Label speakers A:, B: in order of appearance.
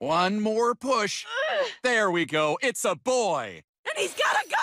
A: One more push. there we go. It's a boy. And he's got a gun!